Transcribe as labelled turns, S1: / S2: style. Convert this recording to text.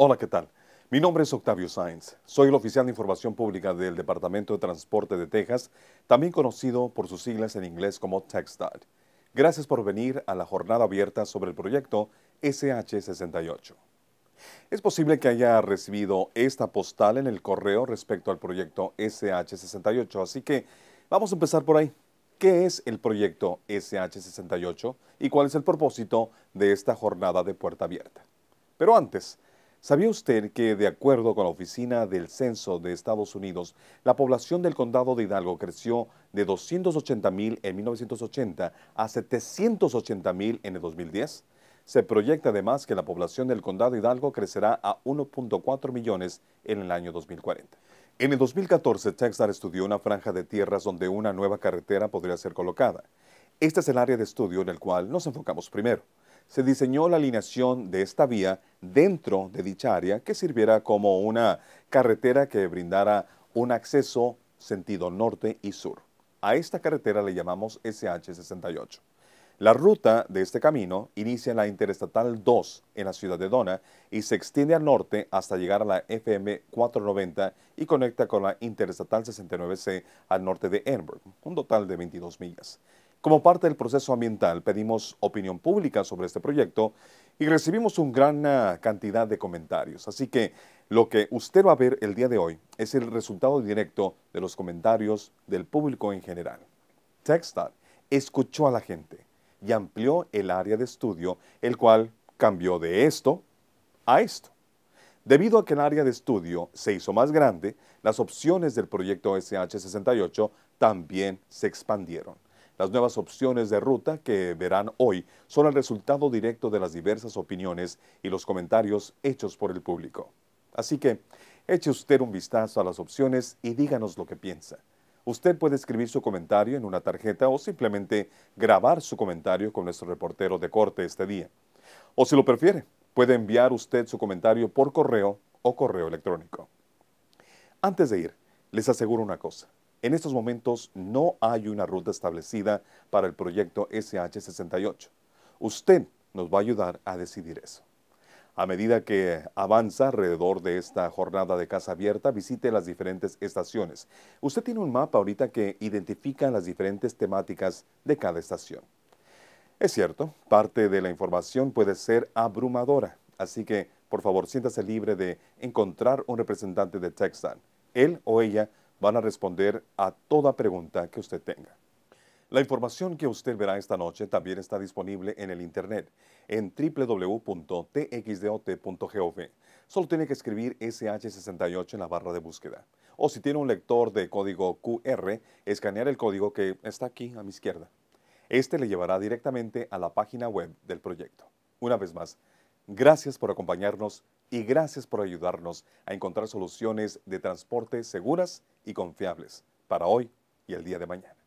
S1: Hola, ¿qué tal? Mi nombre es Octavio Sainz. Soy el oficial de información pública del Departamento de Transporte de Texas, también conocido por sus siglas en inglés como TxDOT. Gracias por venir a la jornada abierta sobre el proyecto SH68. Es posible que haya recibido esta postal en el correo respecto al proyecto SH68, así que vamos a empezar por ahí. ¿Qué es el proyecto SH68 y cuál es el propósito de esta jornada de puerta abierta? Pero antes, ¿Sabía usted que, de acuerdo con la Oficina del Censo de Estados Unidos, la población del condado de Hidalgo creció de 280.000 en 1980 a 780.000 en el 2010? Se proyecta además que la población del condado de Hidalgo crecerá a 1.4 millones en el año 2040. En el 2014, Texas estudió una franja de tierras donde una nueva carretera podría ser colocada. Este es el área de estudio en el cual nos enfocamos primero se diseñó la alineación de esta vía dentro de dicha área que sirviera como una carretera que brindara un acceso sentido norte y sur. A esta carretera le llamamos SH68. La ruta de este camino inicia en la Interestatal 2 en la ciudad de Dona y se extiende al norte hasta llegar a la FM 490 y conecta con la Interestatal 69C al norte de Edinburgh, un total de 22 millas. Como parte del proceso ambiental pedimos opinión pública sobre este proyecto y recibimos una gran eh, cantidad de comentarios. Así que lo que usted va a ver el día de hoy es el resultado directo de los comentarios del público en general. Techstar escuchó a la gente y amplió el área de estudio, el cual cambió de esto a esto. Debido a que el área de estudio se hizo más grande, las opciones del proyecto SH68 también se expandieron. Las nuevas opciones de ruta que verán hoy son el resultado directo de las diversas opiniones y los comentarios hechos por el público. Así que eche usted un vistazo a las opciones y díganos lo que piensa. Usted puede escribir su comentario en una tarjeta o simplemente grabar su comentario con nuestro reportero de corte este día. O si lo prefiere, puede enviar usted su comentario por correo o correo electrónico. Antes de ir, les aseguro una cosa. En estos momentos no hay una ruta establecida para el proyecto SH68. Usted nos va a ayudar a decidir eso. A medida que avanza alrededor de esta jornada de casa abierta, visite las diferentes estaciones. Usted tiene un mapa ahorita que identifica las diferentes temáticas de cada estación. Es cierto, parte de la información puede ser abrumadora, así que por favor siéntase libre de encontrar un representante de Texan. Él o ella van a responder a toda pregunta que usted tenga. La información que usted verá esta noche también está disponible en el Internet en www.txdot.gov. Solo tiene que escribir SH68 en la barra de búsqueda. O si tiene un lector de código QR, escanear el código que está aquí a mi izquierda. Este le llevará directamente a la página web del proyecto. Una vez más, gracias por acompañarnos y gracias por ayudarnos a encontrar soluciones de transporte seguras y confiables para hoy y el día de mañana.